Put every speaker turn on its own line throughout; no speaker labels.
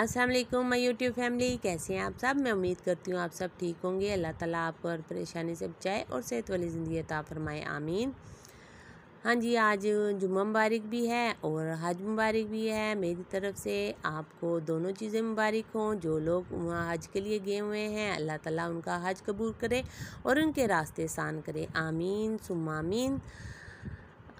अस्सलाम वालेकुम मैं यूट्यूब फैमिली कैसे हैं आप सब मैं उम्मीद करती हूँ आप सब ठीक होंगे अल्लाह ताला आपको हर परेशानी से बचाए और सेहत वाली ज़िंदगी अता फरमाए आमीन हाँ जी आज जुम्मा मुबारक भी है और हज मुबारक भी है मेरी तरफ से आपको दोनों चीज़ें मुबारक हों जो लोग वहाँ हज के लिए गए हुए हैं अल्लाह ताला उनका हज कबूल करे और उनके रास्ते आसान करे आमीन सुमामीन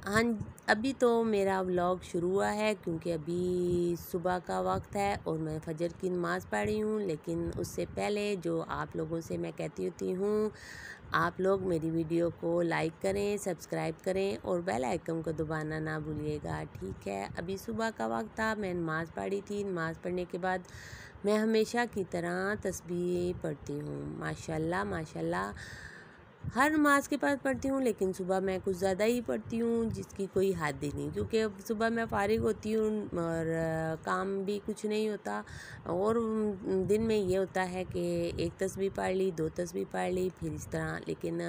हाँ अभी तो मेरा व्लॉग शुरू हुआ है क्योंकि अभी सुबह का वक्त है और मैं फजर की नमाज़ पढ़ रही हूँ लेकिन उससे पहले जो आप लोगों से मैं कहती होती हूँ आप लोग मेरी वीडियो को लाइक करें सब्सक्राइब करें और बेल आइकन को दबाना ना भूलिएगा ठीक है अभी सुबह का वक्त था मैं नमाज़ पढ़ी थी नमाज़ पढ़ने के बाद मैं हमेशा की तरह तस्वीर पढ़ती हूँ माशाल्लाह माशाल्लाह हर नमाज के बाद पढ़ती हूँ लेकिन सुबह मैं कुछ ज़्यादा ही पढ़ती हूँ जिसकी कोई हद ही नहीं क्योंकि अब सुबह मैं फारिग होती हूँ और काम भी कुछ नहीं होता और दिन में ये होता है कि एक तस्वीर पढ़ ली दो तस्वीर पढ़ ली फिर इस तरह लेकिन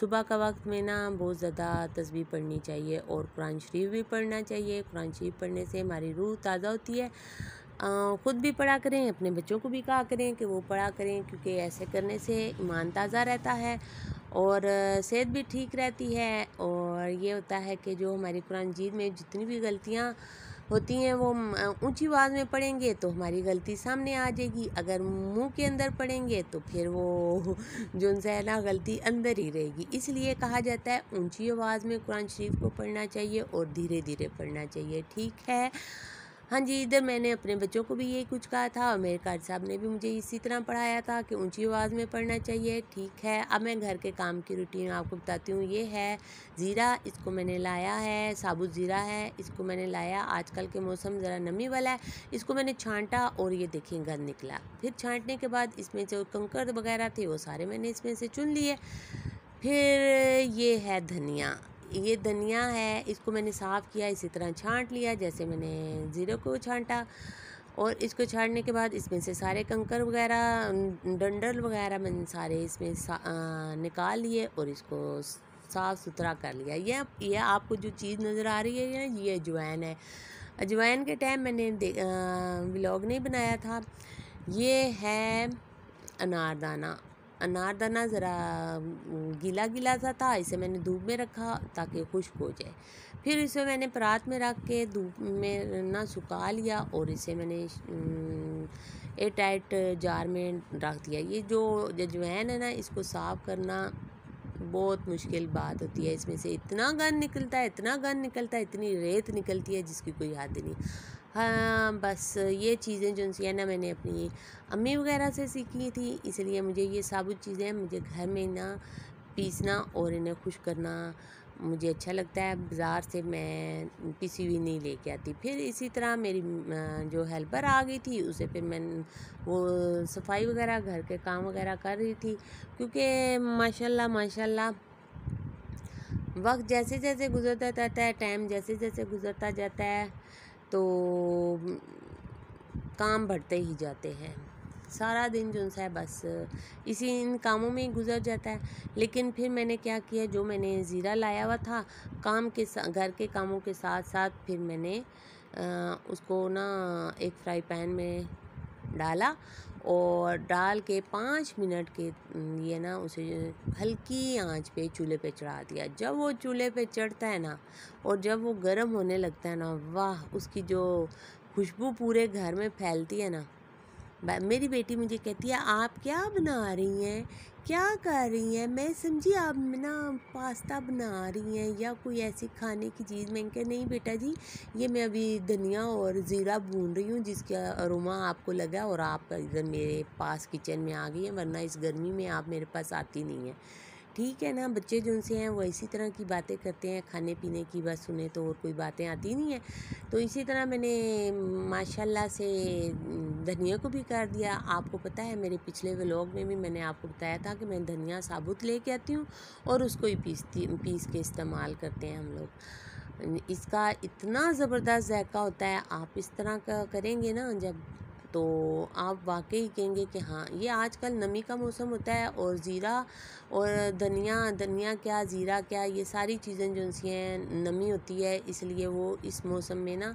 सुबह का वक्त में ना बहुत ज़्यादा तस्वीर पढ़नी चाहिए और कुरान शरीफ भी पढ़ना चाहिए कुरान शरीफ पढ़ने से हमारी रूह ताज़ा होती है ख़ुद भी पढ़ा करें अपने बच्चों को भी कहा करें कि वो पढ़ा करें क्योंकि ऐसे करने से ईमान ताज़ा रहता है और सेहत भी ठीक रहती है और ये होता है कि जो हमारी कुरान जीत में जितनी भी गलतियाँ होती हैं वो ऊंची आवाज़ में पढ़ेंगे तो हमारी गलती सामने आ जाएगी अगर मुंह के अंदर पढ़ेंगे तो फिर वो जो है ना गलती अंदर ही रहेगी इसलिए कहा जाता है ऊंची आवाज़ में कुरान शरीफ को पढ़ना चाहिए और धीरे धीरे पढ़ना चाहिए ठीक है हाँ जी इधर मैंने अपने बच्चों को भी यही कुछ कहा था और मेरे कार्ड साहब ने भी मुझे इसी तरह पढ़ाया था कि ऊंची आवाज़ में पढ़ना चाहिए ठीक है अब मैं घर के काम की रूटीन आपको बताती हूँ ये है ज़ीरा इसको मैंने लाया है साबुत ज़ीरा है इसको मैंने लाया आजकल के मौसम ज़रा नमी वाला है इसको मैंने छांटा और ये देखें घर निकला फिर छांटने के बाद इसमें जो कंकर वगैरह थे वो सारे मैंने इसमें से चुन लिए फिर ये है धनिया ये धनिया है इसको मैंने साफ़ किया इसी तरह छांट लिया जैसे मैंने ज़ीरो को छांटा और इसको छाड़ने के बाद इसमें से सारे कंकर वगैरह डंडल वगैरह मैंने सारे इसमें सा, आ, निकाल लिए और इसको साफ़ सुथरा कर लिया यह यह आपको जो चीज़ नज़र आ रही है ना ये अजवाइन है अजवाइन के टाइम मैंने व्लॉग नहीं बनाया था ये है अनारदाना अनारदाना ज़रा गीला गीला सा था इसे मैंने धूप में रखा ताकि खुश्क हो जाए फिर इसे मैंने परात में रख के धूप में ना सुखा लिया और इसे मैंने एयर टाइट जार में रख दिया ये जो जजवैन है ना इसको साफ़ करना बहुत मुश्किल बात होती है इसमें से इतना गंद निकलता है इतना गंद निकलता है इतनी रेत निकलती है जिसकी कोई हद नहीं हाँ बस ये चीज़ें जो सी है ना मैंने अपनी अम्मी वगैरह से सीखी थी इसलिए मुझे ये साबुत चीज़ें मुझे घर में ना पीसना और इन्हें खुश करना मुझे अच्छा लगता है बाज़ार से मैं पीसी हुई नहीं लेके आती फिर इसी तरह मेरी जो हेल्पर आ गई थी उसे फिर मैं वो सफाई वगैरह घर के काम वगैरह कर रही थी क्योंकि माशाल्लाह माशाल्लाह वक्त जैसे जैसे गुज़रता जाता है टाइम जैसे जैसे गुज़रता जाता है तो काम बढ़ते ही जाते हैं सारा दिन जो सा है बस इसी इन कामों में ही गुजर जाता है लेकिन फिर मैंने क्या किया जो मैंने ज़ीरा लाया हुआ था काम के घर के कामों के साथ साथ फिर मैंने आ, उसको ना एक फ्राई पैन में डाला और डाल के पाँच मिनट के ये ना उसे हल्की आंच पे चूल्हे पे चढ़ा दिया जब वो चूल्हे पे चढ़ता है ना और जब वो गर्म होने लगता है ना वाह उसकी जो खुशबू पूरे घर में फैलती है ना मेरी बेटी मुझे कहती है आप क्या बना रही हैं क्या कर रही हैं मैं समझी आप ना पास्ता बना रही हैं या कोई ऐसी खाने की चीज़ मैंने कहा नहीं बेटा जी ये मैं अभी धनिया और ज़ीरा भून रही हूँ जिसका अरोमा आपको लगा और आप इधर मेरे पास किचन में आ गई हैं वरना इस गर्मी में आप मेरे पास आती नहीं हैं ठीक है ना बच्चे जो उनसे हैं वो इसी तरह की बातें करते हैं खाने पीने की बस उन्हें तो और कोई बातें आती नहीं हैं तो इसी तरह मैंने माशाल्लाह से धनिया को भी कर दिया आपको पता है मेरे पिछले व्लॉग में भी मैंने आपको बताया था कि मैं धनिया साबुत के आती हूँ और उसको ही पीसती पीस के इस्तेमाल करते हैं हम लोग इसका इतना ज़बरदस्त जायका होता है आप इस तरह का करेंगे ना जब तो आप वाकई कहेंगे कि हाँ ये आजकल नमी का मौसम होता है और ज़ीरा और धनिया धनिया क्या ज़ीरा क्या ये सारी चीज़ें जो सी हैं नमी होती है इसलिए वो इस मौसम में ना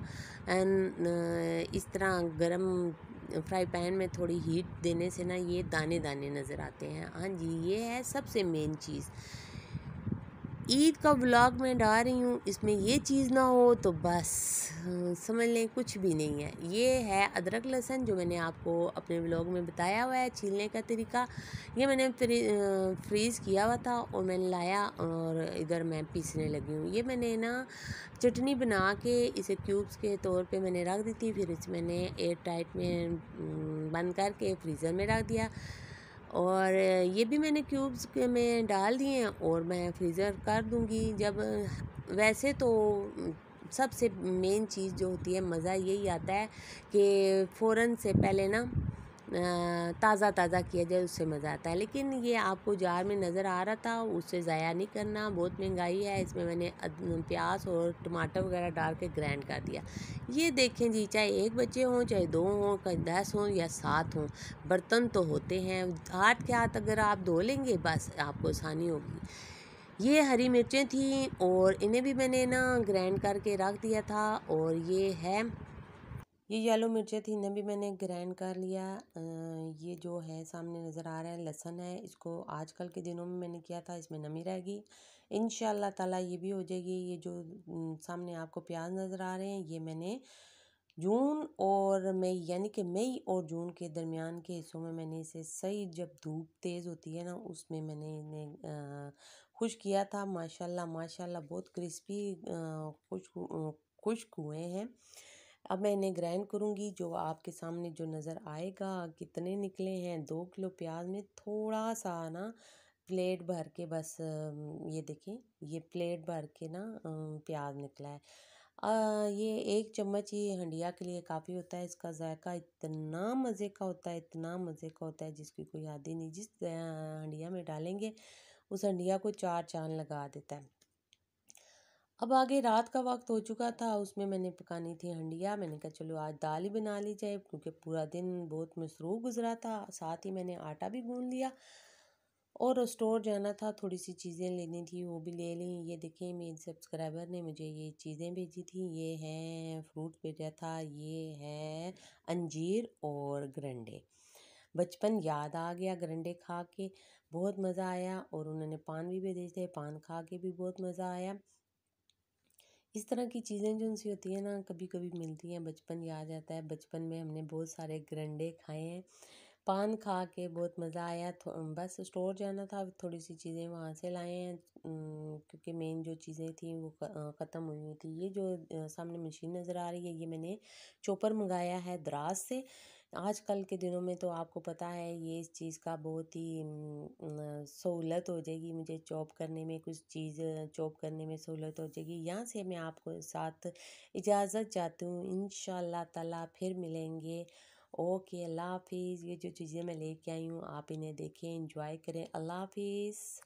इस तरह गर्म फ्राई पैन में थोड़ी हीट देने से ना ये दाने दाने नज़र आते हैं हाँ जी ये है सबसे मेन चीज़ ईद का ब्लॉग मैं डाल रही हूँ इसमें ये चीज़ ना हो तो बस हाँ, समझ लें कुछ भी नहीं है ये है अदरक लहसन जो मैंने आपको अपने ब्लॉग में बताया हुआ है छीलने का तरीका ये मैंने फ्रीज़ किया हुआ था और मैंने लाया और इधर मैं पीसने लगी हूँ ये मैंने ना चटनी बना के इसे क्यूब्स के तौर पे मैंने रख दी थी फिर इसे मैंने एयर टाइट में बंद करके फ्रीज़र में रख दिया और ये भी मैंने क्यूब्स में डाल दिए हैं और मैं फ्रीज़र कर दूंगी जब वैसे तो सबसे मेन चीज़ जो होती है मज़ा यही आता है कि फ़ौरन से पहले ना ताज़ा ताज़ा किया जाए उससे मज़ा आता है लेकिन ये आपको जार में नज़र आ रहा था उससे ज़ाया नहीं करना बहुत महंगाई है इसमें मैंने प्याज और टमाटर वगैरह डाल के ग्राइंड कर दिया ये देखें जी चाहे एक बच्चे हों चाहे दो हों चाहे दस हों या सात हों बर्तन तो होते हैं हाथ के हाथ अगर आप धो लेंगे बस आपको आसानी होगी ये हरी मिर्चें थी और इन्हें भी मैंने ना ग्राइंड करके रख दिया था और ये है ये येलो मिर्चें थी इन्हें भी मैंने ग्राइंड कर लिया ये जो है सामने नज़र आ रहा है लहसन है इसको आजकल के दिनों में मैंने किया था इसमें नमी रहेगी इन ताला ये भी हो जाएगी ये जो सामने आपको प्याज नज़र आ रहे हैं ये मैंने जून और मई यानी कि मई और जून के दरमियान के हिस्सों में मैंने इसे सही जब धूप तेज़ होती है ना उसमें मैंने इन्हें खुश किया था माशाल्लाह माशाल्लाह बहुत क्रिस्पी खुश खुश हुए हैं अब मैं इन्हें ग्राइंड करूँगी जो आपके सामने जो नज़र आएगा कितने निकले हैं दो किलो प्याज में थोड़ा सा ना प्लेट भर के बस ये देखें ये प्लेट भर के ना प्याज निकला है आ, ये एक चम्मच ये हंडिया के लिए काफ़ी होता है इसका जायका इतना मज़े का होता है इतना मज़े का होता है जिसकी कोई याद ही नहीं जिस हंडिया में डालेंगे उस हंडिया को चार चांद लगा देता है अब आगे रात का वक्त हो चुका था उसमें मैंने पकानी थी हंडिया मैंने कहा चलो आज दाल ही बना ली जाए क्योंकि पूरा दिन बहुत मसरूफ़ गुजरा था साथ ही मैंने आटा भी गूँध लिया और स्टोर जाना था थोड़ी सी चीज़ें लेनी थी वो भी ले ली ये देखें मेरे सब्सक्राइबर ने मुझे ये चीज़ें भेजी थी ये है फ्रूट भेजा था ये है अंजीर और ग्रंडे बचपन याद आ गया ग्रंडे खा के बहुत मज़ा आया और उन्होंने पान भी भेजे थे पान खा के भी बहुत मज़ा आया इस तरह की चीज़ें जो उनसे होती हैं ना कभी कभी मिलती हैं बचपन याद आता है बचपन में हमने बहुत सारे ग्रंडे खाए हैं पान खा के बहुत मज़ा आया बस स्टोर जाना था थोड़ी सी चीज़ें वहाँ से लाए हैं क्योंकि मेन जो चीज़ें थी वो ख़त्म हुई हुई थी ये जो सामने मशीन नज़र आ रही है ये मैंने चोपर मंगाया है दराज से आजकल के दिनों में तो आपको पता है ये इस चीज़ का बहुत ही सहूलत हो जाएगी मुझे चॉप करने में कुछ चीज़ चॉप करने में सहूलत हो जाएगी यहाँ से मैं आपको साथ इजाज़त चाहती हूँ इन ताला फिर मिलेंगे ओके अल्लाह हाफिज़ ये जो चीज़ें मैं लेके आई हूँ आप इन्हें देखें इंजॉय करें अल्लाह हाफिज़